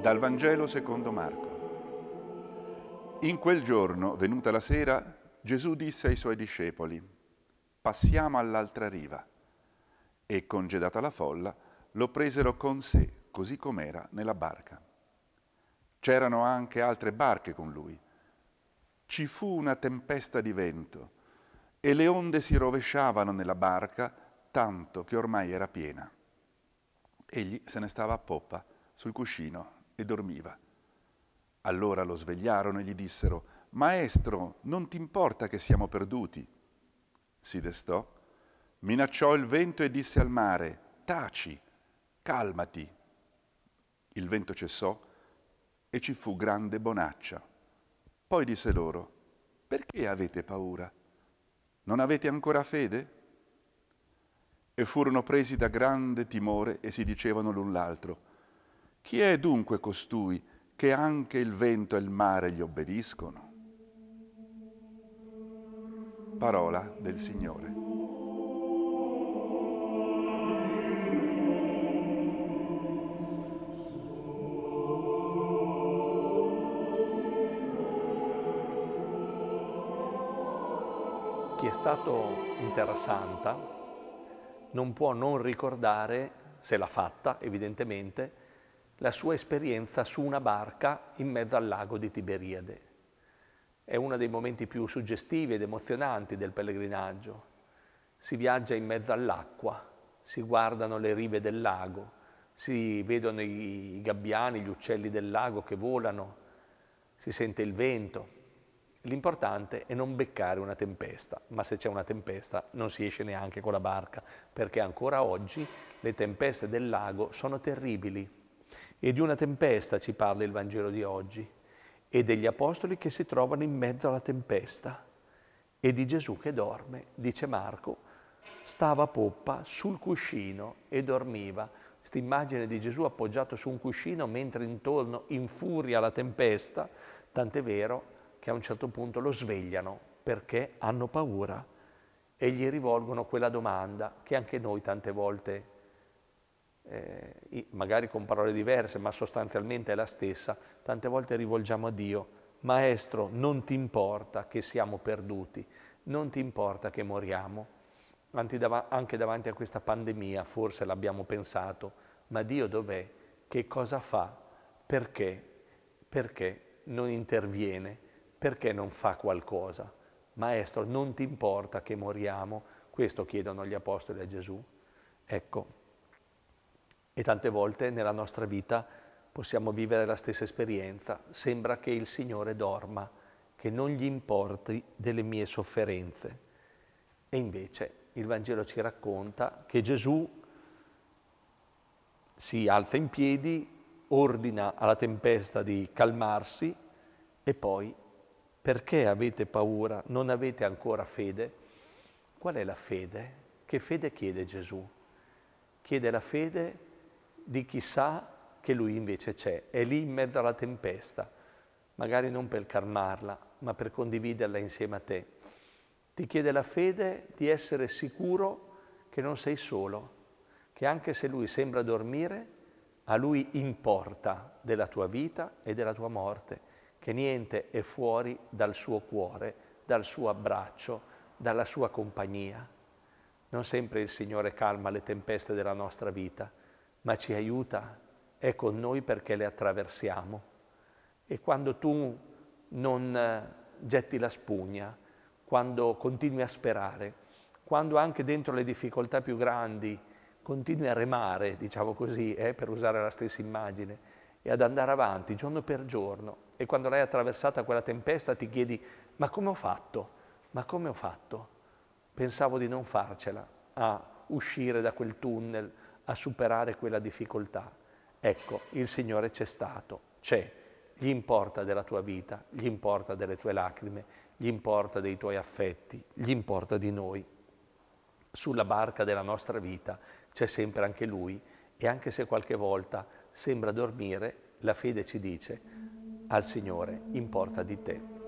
Dal Vangelo secondo Marco. In quel giorno, venuta la sera, Gesù disse ai suoi discepoli, passiamo all'altra riva. E congedata la folla, lo presero con sé, così com'era, nella barca. C'erano anche altre barche con lui. Ci fu una tempesta di vento e le onde si rovesciavano nella barca, tanto che ormai era piena. Egli se ne stava a poppa, sul cuscino, e dormiva. Allora lo svegliarono e gli dissero, Maestro, non ti importa che siamo perduti? Si destò, minacciò il vento e disse al mare, Taci, calmati. Il vento cessò e ci fu grande bonaccia. Poi disse loro, Perché avete paura? Non avete ancora fede? E furono presi da grande timore e si dicevano l'un l'altro, chi è dunque costui che anche il vento e il mare gli obbediscono? Parola del Signore. Chi è stato in Terra Santa non può non ricordare, se l'ha fatta evidentemente, la sua esperienza su una barca in mezzo al lago di Tiberiade. È uno dei momenti più suggestivi ed emozionanti del pellegrinaggio. Si viaggia in mezzo all'acqua, si guardano le rive del lago, si vedono i gabbiani, gli uccelli del lago che volano, si sente il vento. L'importante è non beccare una tempesta, ma se c'è una tempesta non si esce neanche con la barca, perché ancora oggi le tempeste del lago sono terribili e di una tempesta ci parla il Vangelo di oggi e degli apostoli che si trovano in mezzo alla tempesta e di Gesù che dorme, dice Marco, stava a poppa sul cuscino e dormiva. Questa immagine di Gesù appoggiato su un cuscino mentre intorno infuria la tempesta, tant'è vero che a un certo punto lo svegliano perché hanno paura e gli rivolgono quella domanda che anche noi tante volte eh, magari con parole diverse, ma sostanzialmente è la stessa, tante volte rivolgiamo a Dio, Maestro, non ti importa che siamo perduti, non ti importa che moriamo. Anche davanti a questa pandemia forse l'abbiamo pensato, ma Dio dov'è? Che cosa fa? Perché? Perché non interviene? Perché non fa qualcosa? Maestro, non ti importa che moriamo? Questo chiedono gli apostoli a Gesù. Ecco, e tante volte nella nostra vita possiamo vivere la stessa esperienza. Sembra che il Signore dorma, che non gli importi delle mie sofferenze. E invece il Vangelo ci racconta che Gesù si alza in piedi, ordina alla tempesta di calmarsi e poi perché avete paura? Non avete ancora fede? Qual è la fede? Che fede chiede Gesù? Chiede la fede di chi sa che lui invece c'è, è lì in mezzo alla tempesta, magari non per calmarla, ma per condividerla insieme a te. Ti chiede la fede di essere sicuro che non sei solo, che anche se lui sembra dormire, a lui importa della tua vita e della tua morte, che niente è fuori dal suo cuore, dal suo abbraccio, dalla sua compagnia. Non sempre il Signore calma le tempeste della nostra vita, ma ci aiuta, è con noi perché le attraversiamo. E quando tu non eh, getti la spugna, quando continui a sperare, quando anche dentro le difficoltà più grandi continui a remare, diciamo così, eh, per usare la stessa immagine, e ad andare avanti giorno per giorno. E quando l'hai attraversata quella tempesta ti chiedi, ma come ho fatto? Ma come ho fatto? Pensavo di non farcela a uscire da quel tunnel, a superare quella difficoltà. Ecco, il Signore c'è stato, c'è, gli importa della tua vita, gli importa delle tue lacrime, gli importa dei tuoi affetti, gli importa di noi. Sulla barca della nostra vita c'è sempre anche Lui e anche se qualche volta sembra dormire, la fede ci dice, al Signore importa di te.